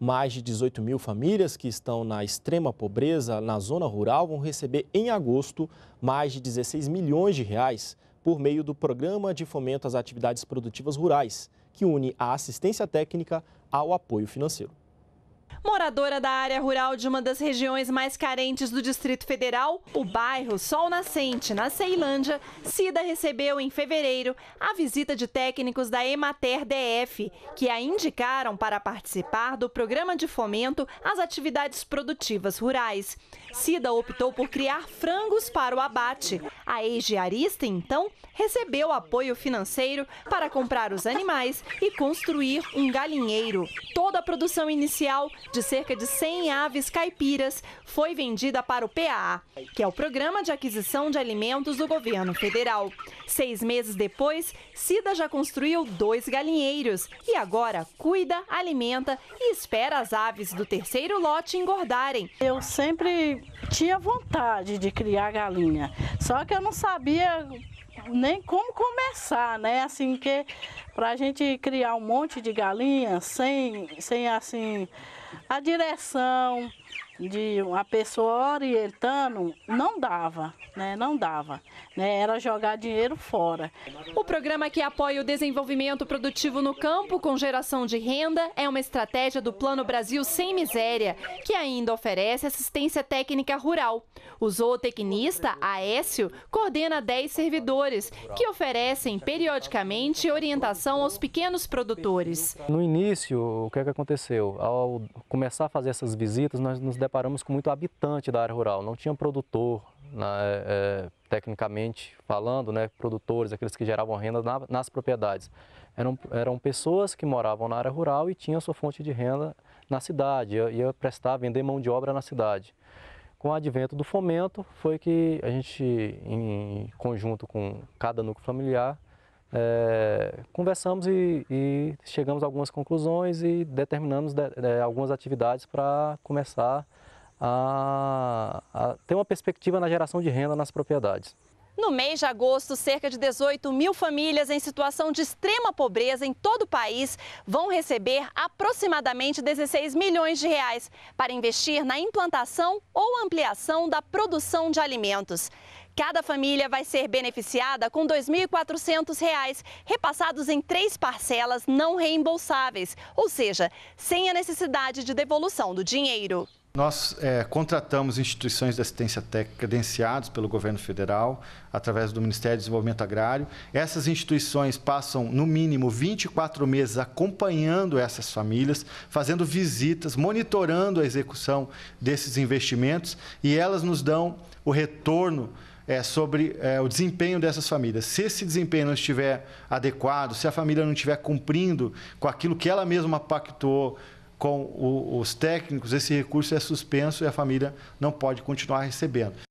Mais de 18 mil famílias que estão na extrema pobreza na zona rural vão receber em agosto mais de 16 milhões de reais por meio do Programa de Fomento às Atividades Produtivas Rurais, que une a assistência técnica ao apoio financeiro. Moradora da área rural de uma das regiões mais carentes do Distrito Federal, o bairro Sol Nascente, na Ceilândia, Cida recebeu em fevereiro a visita de técnicos da Emater DF, que a indicaram para participar do programa de fomento às atividades produtivas rurais. Cida optou por criar frangos para o abate. A ex giarista então, recebeu apoio financeiro para comprar os animais e construir um galinheiro. Toda a produção inicial de cerca de 100 aves caipiras foi vendida para o PAA, que é o Programa de Aquisição de Alimentos do governo federal. Seis meses depois, Cida já construiu dois galinheiros e agora cuida, alimenta e espera as aves do terceiro lote engordarem. Eu sempre tinha vontade de criar galinha, só que eu não sabia nem como começar, né? Assim, que para a gente criar um monte de galinhas sem, sem assim, a direção, de uma pessoa orientando não dava, né? Não dava, né? Era jogar dinheiro fora. O programa que apoia o desenvolvimento produtivo no campo com geração de renda é uma estratégia do Plano Brasil Sem Miséria, que ainda oferece assistência técnica rural. O zootecnista Aécio coordena 10 servidores que oferecem periodicamente orientação aos pequenos produtores. No início, o que, é que aconteceu? Ao começar a fazer essas visitas, nós nos deparamos com muito habitante da área rural, não tinha produtor, né, é, é, tecnicamente falando, né, produtores, aqueles que geravam renda na, nas propriedades. Eram, eram pessoas que moravam na área rural e tinham sua fonte de renda na cidade, ia, ia prestar, vender mão de obra na cidade. Com o advento do fomento, foi que a gente, em conjunto com cada núcleo familiar, é, conversamos e, e, chegamos a algumas conclusões e determinamos de, de, é, algumas atividades para começar a, a ter uma perspectiva na geração de renda nas propriedades. No mês de agosto, cerca de 18 mil famílias em situação de extrema pobreza em todo o país vão receber aproximadamente 16 milhões de reais para investir na implantação ou ampliação da produção de alimentos. Cada família vai ser beneficiada com R$ 2.400, repassados em três parcelas não reembolsáveis, ou seja, sem a necessidade de devolução do dinheiro. Nós é, contratamos instituições de assistência técnica credenciadas pelo governo federal, através do Ministério do Desenvolvimento Agrário. Essas instituições passam, no mínimo, 24 meses acompanhando essas famílias, fazendo visitas, monitorando a execução desses investimentos e elas nos dão o retorno é, sobre é, o desempenho dessas famílias. Se esse desempenho não estiver adequado, se a família não estiver cumprindo com aquilo que ela mesma pactuou com o, os técnicos, esse recurso é suspenso e a família não pode continuar recebendo.